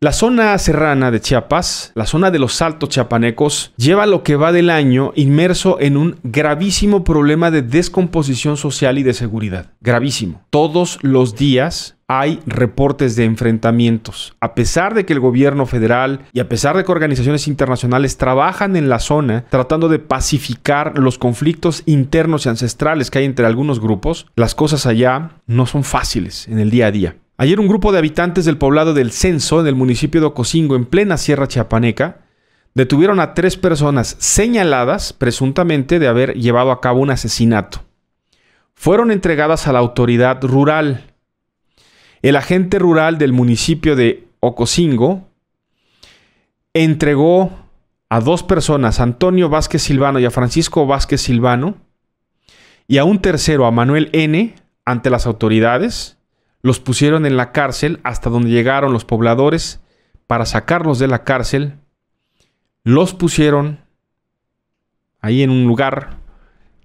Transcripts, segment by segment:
La zona serrana de Chiapas, la zona de los altos chiapanecos, lleva lo que va del año inmerso en un gravísimo problema de descomposición social y de seguridad. Gravísimo. Todos los días hay reportes de enfrentamientos. A pesar de que el gobierno federal y a pesar de que organizaciones internacionales trabajan en la zona tratando de pacificar los conflictos internos y ancestrales que hay entre algunos grupos, las cosas allá no son fáciles en el día a día. Ayer un grupo de habitantes del poblado del Censo, en el municipio de Ocosingo, en plena Sierra Chiapaneca, detuvieron a tres personas señaladas presuntamente de haber llevado a cabo un asesinato. Fueron entregadas a la autoridad rural. El agente rural del municipio de Ocosingo entregó a dos personas, Antonio Vázquez Silvano y a Francisco Vázquez Silvano, y a un tercero, a Manuel N., ante las autoridades, los pusieron en la cárcel hasta donde llegaron los pobladores para sacarlos de la cárcel. Los pusieron ahí en un lugar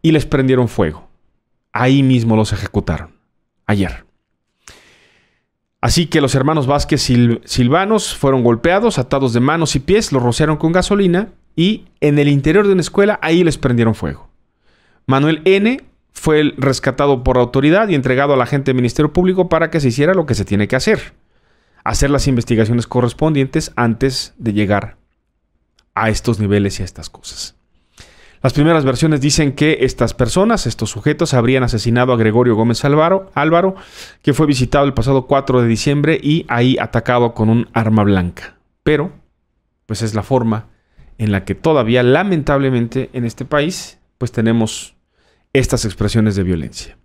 y les prendieron fuego. Ahí mismo los ejecutaron, ayer. Así que los hermanos Vázquez Silvanos fueron golpeados, atados de manos y pies, los rociaron con gasolina y en el interior de una escuela ahí les prendieron fuego. Manuel N fue rescatado por autoridad y entregado a la gente del Ministerio Público para que se hiciera lo que se tiene que hacer. Hacer las investigaciones correspondientes antes de llegar a estos niveles y a estas cosas. Las primeras versiones dicen que estas personas, estos sujetos, habrían asesinado a Gregorio Gómez Álvaro, Álvaro, que fue visitado el pasado 4 de diciembre y ahí atacado con un arma blanca. Pero, pues es la forma en la que todavía, lamentablemente, en este país, pues tenemos estas expresiones de violencia.